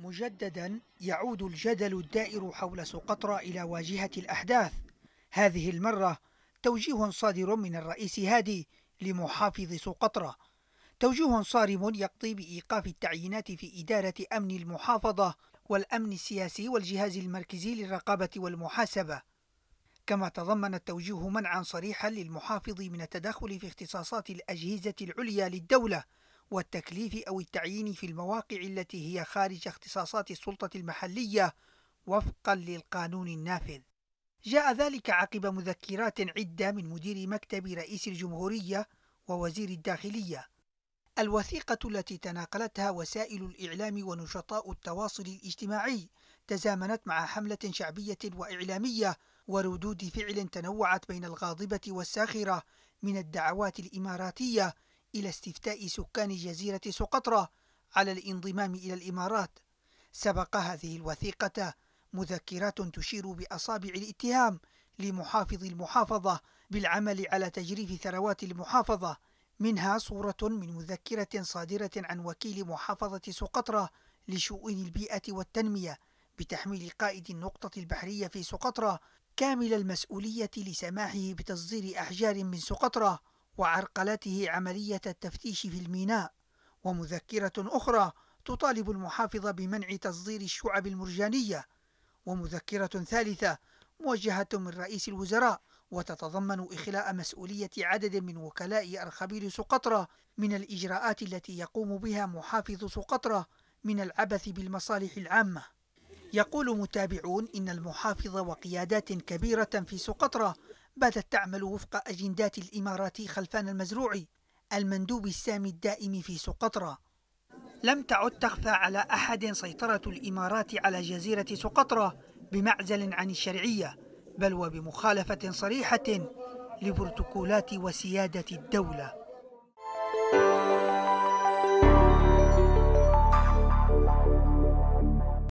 مجددا يعود الجدل الدائر حول سقطرى إلى واجهة الأحداث هذه المرة توجيه صادر من الرئيس هادي لمحافظ سقطرى توجيه صارم يقضي بإيقاف التعيينات في إدارة أمن المحافظة والأمن السياسي والجهاز المركزي للرقابة والمحاسبة كما تضمن التوجيه منعا صريحا للمحافظ من التدخل في اختصاصات الأجهزة العليا للدولة والتكليف أو التعيين في المواقع التي هي خارج اختصاصات السلطة المحلية وفقا للقانون النافذ. جاء ذلك عقب مذكرات عدة من مدير مكتب رئيس الجمهورية ووزير الداخلية. الوثيقة التي تناقلتها وسائل الإعلام ونشطاء التواصل الاجتماعي تزامنت مع حملة شعبية وإعلامية وردود فعل تنوعت بين الغاضبة والساخرة من الدعوات الإماراتية إلى استفتاء سكان جزيرة سقطرى على الانضمام إلى الإمارات سبق هذه الوثيقة مذكرات تشير بأصابع الاتهام لمحافظ المحافظة بالعمل على تجريف ثروات المحافظة منها صورة من مذكرة صادرة عن وكيل محافظة سقطرى لشؤون البيئة والتنمية بتحميل قائد النقطة البحرية في سقطرى كامل المسؤولية لسماحه بتصدير أحجار من سقطرى وعرقلته عملية التفتيش في الميناء ومذكرة أخرى تطالب المحافظ بمنع تصدير الشعب المرجانية ومذكرة ثالثة موجهة من رئيس الوزراء وتتضمن إخلاء مسؤولية عدد من وكلاء أرخبيل سقطرى من الإجراءات التي يقوم بها محافظ سقطرى من العبث بالمصالح العامة يقول متابعون إن المحافظ وقيادات كبيرة في سقطرى باتت تعمل وفق أجندات الإماراتي خلفان المزروعي المندوب السامي الدائم في سقطرى لم تعد تخفى على أحد سيطرة الإمارات على جزيرة سقطرى بمعزل عن الشرعية بل وبمخالفة صريحة لبروتوكولات وسيادة الدولة